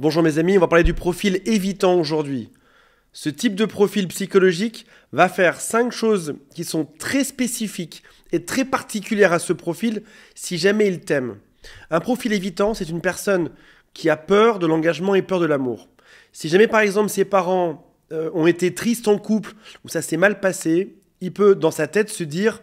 Bonjour mes amis, on va parler du profil évitant aujourd'hui. Ce type de profil psychologique va faire 5 choses qui sont très spécifiques et très particulières à ce profil si jamais il t'aime. Un profil évitant, c'est une personne qui a peur de l'engagement et peur de l'amour. Si jamais par exemple ses parents euh, ont été tristes en couple ou ça s'est mal passé, il peut dans sa tête se dire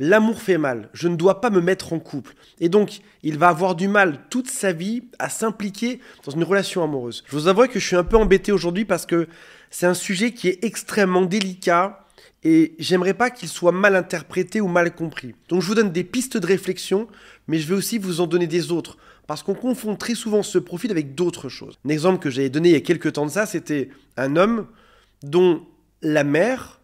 L'amour fait mal, je ne dois pas me mettre en couple. Et donc, il va avoir du mal toute sa vie à s'impliquer dans une relation amoureuse. Je vous avoue que je suis un peu embêté aujourd'hui parce que c'est un sujet qui est extrêmement délicat et j'aimerais pas qu'il soit mal interprété ou mal compris. Donc je vous donne des pistes de réflexion, mais je vais aussi vous en donner des autres parce qu'on confond très souvent ce profil avec d'autres choses. Un exemple que j'avais donné il y a quelques temps de ça, c'était un homme dont la mère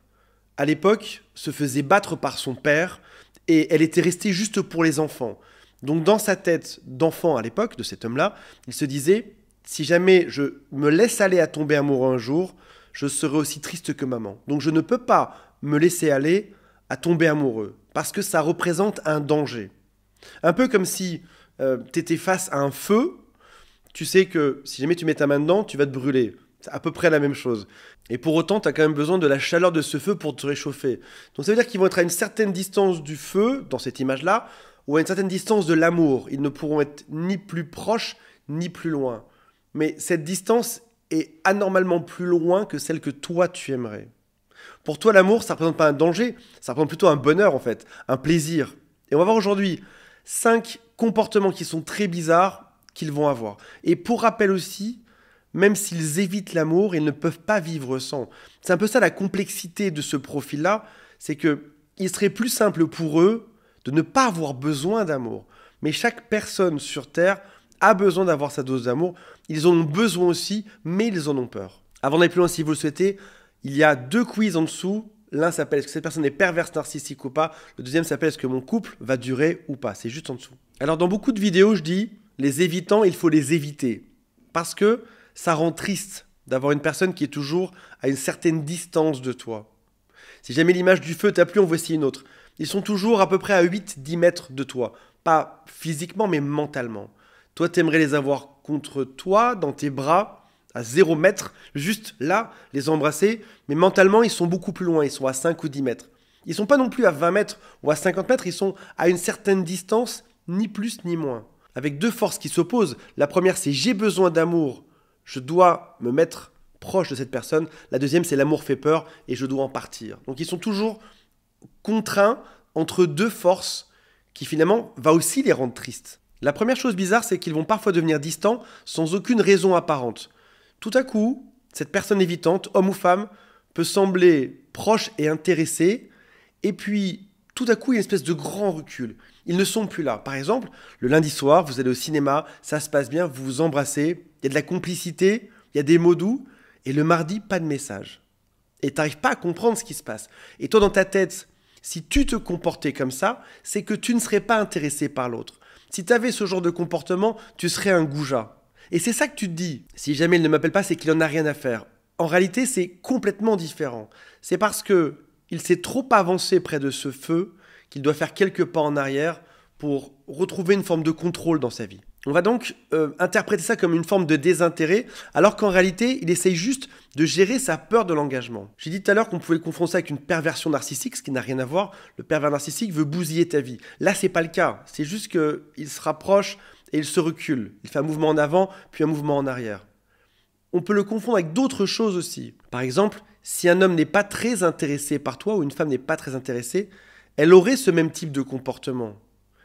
à l'époque, se faisait battre par son père et elle était restée juste pour les enfants. Donc dans sa tête d'enfant à l'époque, de cet homme-là, il se disait, si jamais je me laisse aller à tomber amoureux un jour, je serai aussi triste que maman. Donc je ne peux pas me laisser aller à tomber amoureux, parce que ça représente un danger. Un peu comme si euh, tu étais face à un feu, tu sais que si jamais tu mets ta main dedans, tu vas te brûler à peu près la même chose. Et pour autant, tu as quand même besoin de la chaleur de ce feu pour te réchauffer. Donc ça veut dire qu'ils vont être à une certaine distance du feu, dans cette image-là, ou à une certaine distance de l'amour. Ils ne pourront être ni plus proches, ni plus loin. Mais cette distance est anormalement plus loin que celle que toi tu aimerais. Pour toi, l'amour, ça ne représente pas un danger, ça représente plutôt un bonheur en fait, un plaisir. Et on va voir aujourd'hui cinq comportements qui sont très bizarres qu'ils vont avoir. Et pour rappel aussi, même s'ils évitent l'amour, ils ne peuvent pas vivre sans. C'est un peu ça la complexité de ce profil-là, c'est que il serait plus simple pour eux de ne pas avoir besoin d'amour. Mais chaque personne sur Terre a besoin d'avoir sa dose d'amour. Ils en ont besoin aussi, mais ils en ont peur. Avant d'aller plus loin, si vous le souhaitez, il y a deux quiz en dessous. L'un s'appelle Est-ce que cette personne est perverse, narcissique ou pas Le deuxième s'appelle Est-ce que mon couple va durer ou pas C'est juste en dessous. Alors dans beaucoup de vidéos, je dis les évitants, il faut les éviter. Parce que ça rend triste d'avoir une personne qui est toujours à une certaine distance de toi. Si jamais l'image du feu t'a plu, en voici une autre. Ils sont toujours à peu près à 8-10 mètres de toi. Pas physiquement, mais mentalement. Toi, t'aimerais les avoir contre toi, dans tes bras, à 0 mètre, juste là, les embrasser, mais mentalement, ils sont beaucoup plus loin, ils sont à 5 ou 10 mètres. Ils ne sont pas non plus à 20 mètres ou à 50 mètres, ils sont à une certaine distance, ni plus ni moins. Avec deux forces qui s'opposent, la première c'est j'ai besoin d'amour, je dois me mettre proche de cette personne. La deuxième, c'est l'amour fait peur et je dois en partir. Donc ils sont toujours contraints entre deux forces qui finalement va aussi les rendre tristes. La première chose bizarre, c'est qu'ils vont parfois devenir distants sans aucune raison apparente. Tout à coup, cette personne évitante, homme ou femme, peut sembler proche et intéressée, et puis tout à coup, il y a une espèce de grand recul. Ils ne sont plus là. Par exemple, le lundi soir, vous allez au cinéma, ça se passe bien, vous vous embrassez, il y a de la complicité, il y a des mots doux, et le mardi, pas de message. Et tu n'arrives pas à comprendre ce qui se passe. Et toi, dans ta tête, si tu te comportais comme ça, c'est que tu ne serais pas intéressé par l'autre. Si tu avais ce genre de comportement, tu serais un goujat. Et c'est ça que tu te dis. Si jamais il ne m'appelle pas, c'est qu'il n'en a rien à faire. En réalité, c'est complètement différent. C'est parce que il s'est trop avancé près de ce feu qu'il doit faire quelques pas en arrière pour retrouver une forme de contrôle dans sa vie. On va donc euh, interpréter ça comme une forme de désintérêt, alors qu'en réalité, il essaye juste de gérer sa peur de l'engagement. J'ai dit tout à l'heure qu'on pouvait le confronter ça avec une perversion narcissique, ce qui n'a rien à voir. Le pervers narcissique veut bousiller ta vie. Là, c'est pas le cas. C'est juste qu'il se rapproche et il se recule. Il fait un mouvement en avant, puis un mouvement en arrière. On peut le confondre avec d'autres choses aussi. Par exemple, si un homme n'est pas très intéressé par toi ou une femme n'est pas très intéressée, elle aurait ce même type de comportement.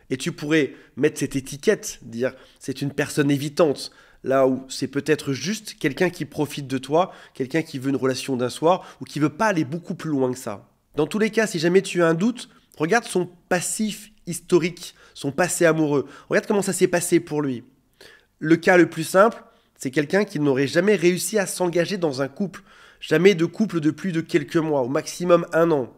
Et tu pourrais mettre cette étiquette, dire c'est une personne évitante, là où c'est peut-être juste quelqu'un qui profite de toi, quelqu'un qui veut une relation d'un soir ou qui veut pas aller beaucoup plus loin que ça. Dans tous les cas, si jamais tu as un doute, regarde son passif historique, son passé amoureux. Regarde comment ça s'est passé pour lui. Le cas le plus simple, c'est quelqu'un qui n'aurait jamais réussi à s'engager dans un couple, jamais de couple de plus de quelques mois, au maximum un an.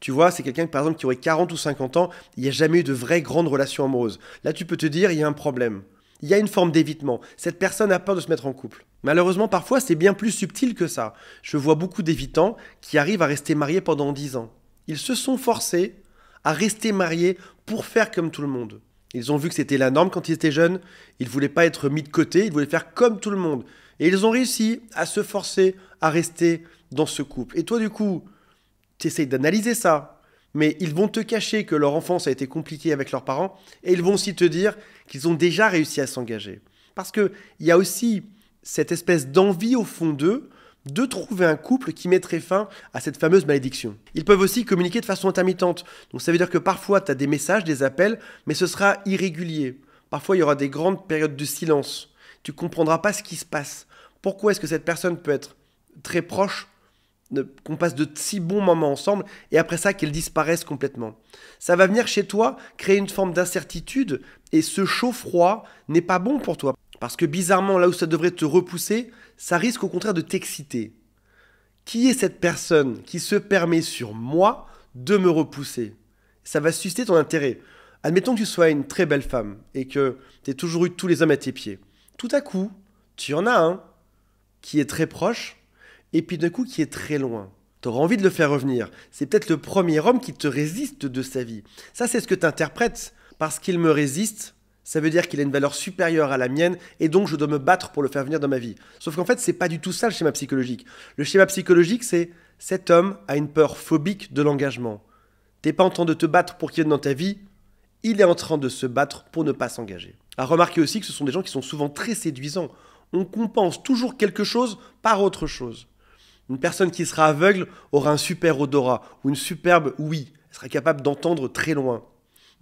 Tu vois, c'est quelqu'un, par exemple, qui aurait 40 ou 50 ans, il n'y a jamais eu de vraie grande relation amoureuse. Là, tu peux te dire, il y a un problème. Il y a une forme d'évitement. Cette personne a peur de se mettre en couple. Malheureusement, parfois, c'est bien plus subtil que ça. Je vois beaucoup d'évitants qui arrivent à rester mariés pendant 10 ans. Ils se sont forcés à rester mariés pour faire comme tout le monde. Ils ont vu que c'était la norme quand ils étaient jeunes, ils ne voulaient pas être mis de côté, ils voulaient faire comme tout le monde. Et ils ont réussi à se forcer à rester dans ce couple. Et toi, du coup, tu essayes d'analyser ça, mais ils vont te cacher que leur enfance a été compliquée avec leurs parents, et ils vont aussi te dire qu'ils ont déjà réussi à s'engager. Parce qu'il y a aussi cette espèce d'envie au fond d'eux de trouver un couple qui mettrait fin à cette fameuse malédiction. Ils peuvent aussi communiquer de façon intermittente, donc ça veut dire que parfois tu as des messages, des appels, mais ce sera irrégulier. Parfois il y aura des grandes périodes de silence. Tu comprendras pas ce qui se passe. Pourquoi est-ce que cette personne peut être très proche qu'on passe de si bons moments ensemble et après ça qu'elles disparaissent complètement. Ça va venir chez toi créer une forme d'incertitude et ce chaud-froid n'est pas bon pour toi. Parce que bizarrement, là où ça devrait te repousser, ça risque au contraire de t'exciter. Qui est cette personne qui se permet sur moi de me repousser Ça va susciter ton intérêt. Admettons que tu sois une très belle femme et que tu aies toujours eu tous les hommes à tes pieds. Tout à coup, tu en as un qui est très proche et puis d'un coup qui est très loin. T'auras envie de le faire revenir. C'est peut-être le premier homme qui te résiste de sa vie. Ça, c'est ce que t'interprètes. Parce qu'il me résiste, ça veut dire qu'il a une valeur supérieure à la mienne et donc je dois me battre pour le faire venir dans ma vie. Sauf qu'en fait, c'est pas du tout ça le schéma psychologique. Le schéma psychologique, c'est cet homme a une peur phobique de l'engagement. T'es pas en train de te battre pour qu'il vienne dans ta vie, il est en train de se battre pour ne pas s'engager. À remarquer aussi que ce sont des gens qui sont souvent très séduisants. On compense toujours quelque chose par autre chose. Une personne qui sera aveugle aura un super odorat ou une superbe oui, elle sera capable d'entendre très loin.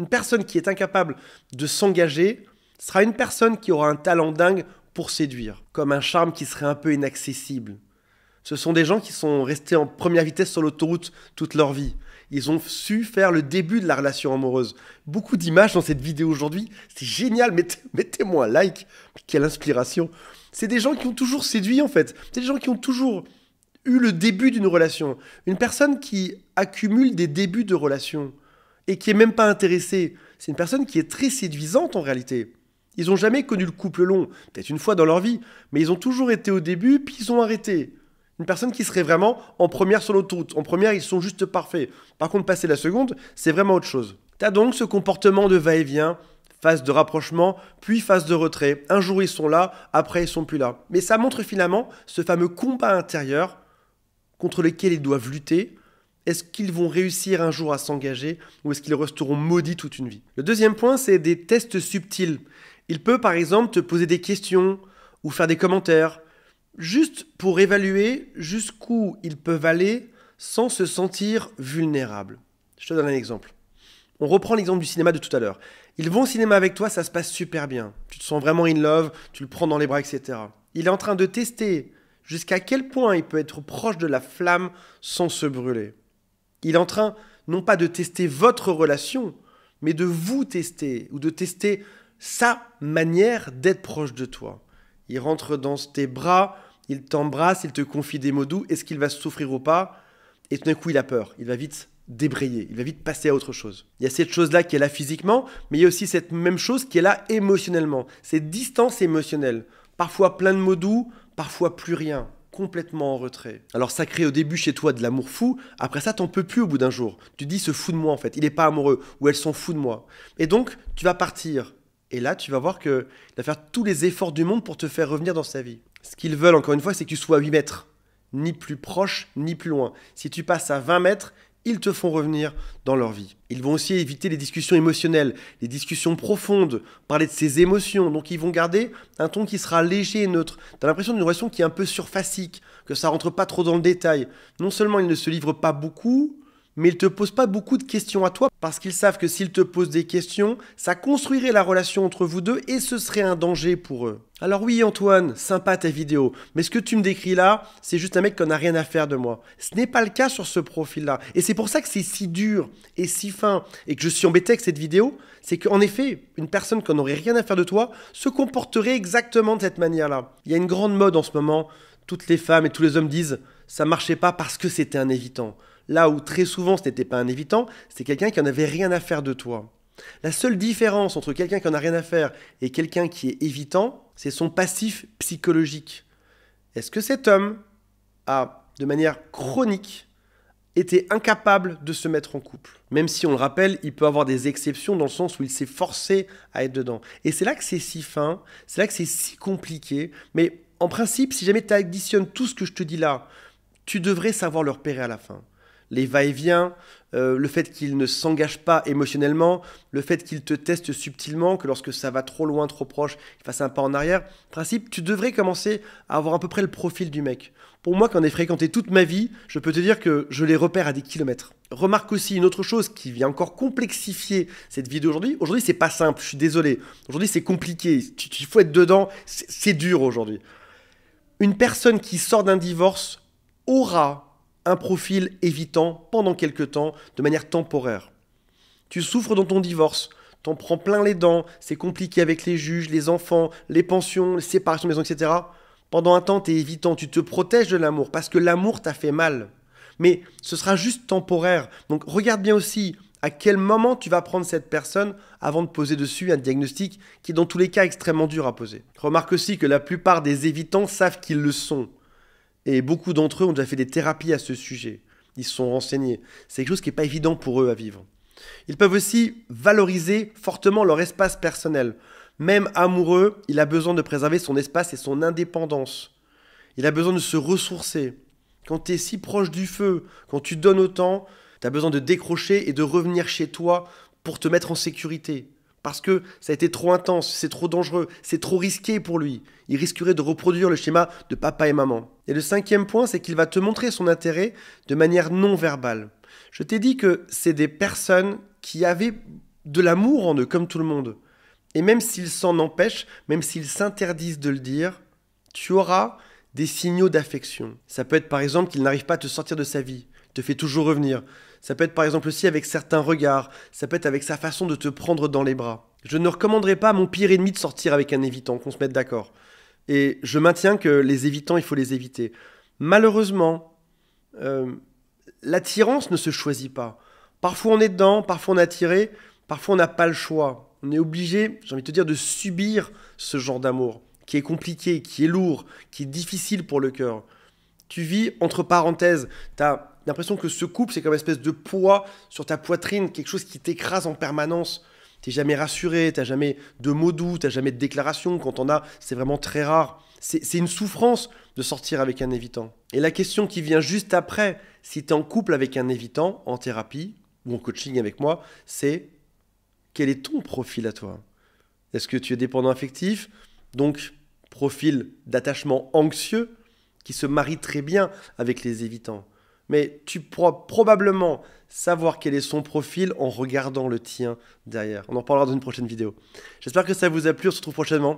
Une personne qui est incapable de s'engager sera une personne qui aura un talent dingue pour séduire, comme un charme qui serait un peu inaccessible. Ce sont des gens qui sont restés en première vitesse sur l'autoroute toute leur vie. Ils ont su faire le début de la relation amoureuse. Beaucoup d'images dans cette vidéo aujourd'hui, c'est génial, mettez-moi un like, quelle inspiration. C'est des gens qui ont toujours séduit en fait, c'est des gens qui ont toujours eu le début d'une relation. Une personne qui accumule des débuts de relations et qui est même pas intéressée, c'est une personne qui est très séduisante en réalité. Ils n'ont jamais connu le couple long, peut-être une fois dans leur vie, mais ils ont toujours été au début, puis ils ont arrêté. Une personne qui serait vraiment en première sur l'autoroute. En première, ils sont juste parfaits. Par contre, passer la seconde, c'est vraiment autre chose. T'as donc ce comportement de va-et-vient, phase de rapprochement, puis phase de retrait. Un jour, ils sont là, après, ils sont plus là. Mais ça montre finalement ce fameux combat intérieur contre lesquels ils doivent lutter Est-ce qu'ils vont réussir un jour à s'engager ou est-ce qu'ils resteront maudits toute une vie Le deuxième point, c'est des tests subtils. Il peut par exemple te poser des questions ou faire des commentaires, juste pour évaluer jusqu'où ils peuvent aller sans se sentir vulnérables. Je te donne un exemple. On reprend l'exemple du cinéma de tout à l'heure. Ils vont au cinéma avec toi, ça se passe super bien. Tu te sens vraiment in love, tu le prends dans les bras, etc. Il est en train de tester jusqu'à quel point il peut être proche de la flamme sans se brûler. Il est en train non pas de tester votre relation, mais de vous tester, ou de tester sa manière d'être proche de toi. Il rentre dans tes bras, il t'embrasse, il te confie des mots doux, est-ce qu'il va souffrir ou pas Et tout d'un coup, il a peur, il va vite débrayer, il va vite passer à autre chose. Il y a cette chose-là qui est là physiquement, mais il y a aussi cette même chose qui est là émotionnellement, cette distance émotionnelle. Parfois plein de mots doux, parfois plus rien, complètement en retrait. Alors ça crée au début chez toi de l'amour fou, après ça t'en peux plus au bout d'un jour. Tu dis ce fou de moi en fait, il n'est pas amoureux, ou elles sont fous de moi. Et donc tu vas partir. Et là tu vas voir qu'il va faire tous les efforts du monde pour te faire revenir dans sa vie. Ce qu'ils veulent encore une fois c'est que tu sois à 8 mètres, ni plus proche, ni plus loin. Si tu passes à 20 mètres, ils te font revenir dans leur vie. Ils vont aussi éviter les discussions émotionnelles, les discussions profondes, parler de ses émotions. Donc ils vont garder un ton qui sera léger et neutre. Tu as l'impression d'une relation qui est un peu surfacique, que ça rentre pas trop dans le détail. Non seulement ils ne se livrent pas beaucoup, mais ils te posent pas beaucoup de questions à toi parce qu'ils savent que s'ils te posent des questions, ça construirait la relation entre vous deux et ce serait un danger pour eux. Alors oui Antoine, sympa ta vidéo, mais ce que tu me décris là, c'est juste un mec qu'on n'a rien à faire de moi. Ce n'est pas le cas sur ce profil-là. Et c'est pour ça que c'est si dur et si fin et que je suis embêté avec cette vidéo, c'est qu'en effet, une personne qu'on n'aurait rien à faire de toi se comporterait exactement de cette manière-là. Il y a une grande mode en ce moment, toutes les femmes et tous les hommes disent ça marchait pas parce que c'était un évitant. Là où très souvent ce n'était pas un évitant, c'était quelqu'un qui n'en avait rien à faire de toi. La seule différence entre quelqu'un qui n'en a rien à faire et quelqu'un qui est évitant, c'est son passif psychologique. Est-ce que cet homme a, de manière chronique, été incapable de se mettre en couple Même si, on le rappelle, il peut avoir des exceptions dans le sens où il s'est forcé à être dedans. Et c'est là que c'est si fin, c'est là que c'est si compliqué. Mais en principe, si jamais tu additionnes tout ce que je te dis là, tu devrais savoir le repérer à la fin les va-et-vient, euh, le fait qu'il ne s'engage pas émotionnellement, le fait qu'il te teste subtilement, que lorsque ça va trop loin, trop proche, il fasse un pas en arrière. En principe, tu devrais commencer à avoir à peu près le profil du mec. Pour moi, qui en ai fréquenté toute ma vie, je peux te dire que je les repère à des kilomètres. Remarque aussi une autre chose qui vient encore complexifier cette vie d'aujourd'hui. Aujourd'hui, c'est pas simple, je suis désolé. Aujourd'hui, c'est compliqué. Il faut être dedans, c'est dur aujourd'hui. Une personne qui sort d'un divorce aura un profil évitant pendant quelque temps, de manière temporaire. Tu souffres dans ton divorce, t'en prends plein les dents, c'est compliqué avec les juges, les enfants, les pensions, les séparations de maison, etc. Pendant un temps, es évitant, tu te protèges de l'amour parce que l'amour t'a fait mal. Mais ce sera juste temporaire. Donc regarde bien aussi à quel moment tu vas prendre cette personne avant de poser dessus un diagnostic qui est dans tous les cas extrêmement dur à poser. Remarque aussi que la plupart des évitants savent qu'ils le sont. Et beaucoup d'entre eux ont déjà fait des thérapies à ce sujet. Ils se sont renseignés. C'est quelque chose qui n'est pas évident pour eux à vivre. Ils peuvent aussi valoriser fortement leur espace personnel. Même amoureux, il a besoin de préserver son espace et son indépendance. Il a besoin de se ressourcer. Quand tu es si proche du feu, quand tu donnes autant, tu as besoin de décrocher et de revenir chez toi pour te mettre en sécurité parce que ça a été trop intense, c'est trop dangereux, c'est trop risqué pour lui. Il risquerait de reproduire le schéma de papa et maman. Et le cinquième point, c'est qu'il va te montrer son intérêt de manière non verbale. Je t'ai dit que c'est des personnes qui avaient de l'amour en eux, comme tout le monde. Et même s'ils s'en empêchent, même s'ils s'interdisent de le dire, tu auras des signaux d'affection. Ça peut être par exemple qu'il n'arrive pas à te sortir de sa vie, te fait toujours revenir, ça peut être par exemple aussi avec certains regards, ça peut être avec sa façon de te prendre dans les bras. Je ne recommanderais pas à mon pire ennemi de sortir avec un évitant, qu'on se mette d'accord. Et je maintiens que les évitants, il faut les éviter. Malheureusement, euh, l'attirance ne se choisit pas. Parfois on est dedans, parfois on est attiré, parfois on n'a pas le choix. On est obligé, j'ai envie de te dire, de subir ce genre d'amour qui est compliqué, qui est lourd, qui est difficile pour le cœur. Tu vis entre parenthèses, tu as l'impression que ce couple, c'est comme une espèce de poids sur ta poitrine, quelque chose qui t'écrase en permanence. T'es jamais rassuré, t'as jamais de mots doux, t'as jamais de déclaration. Quand on a, c'est vraiment très rare. C'est une souffrance de sortir avec un évitant. Et la question qui vient juste après, si tu en couple avec un évitant, en thérapie ou en coaching avec moi, c'est quel est ton profil à toi Est-ce que tu es dépendant affectif Donc, profil d'attachement anxieux qui se marie très bien avec les évitants mais tu pourras probablement savoir quel est son profil en regardant le tien derrière. On en parlera dans une prochaine vidéo. J'espère que ça vous a plu, on se retrouve prochainement.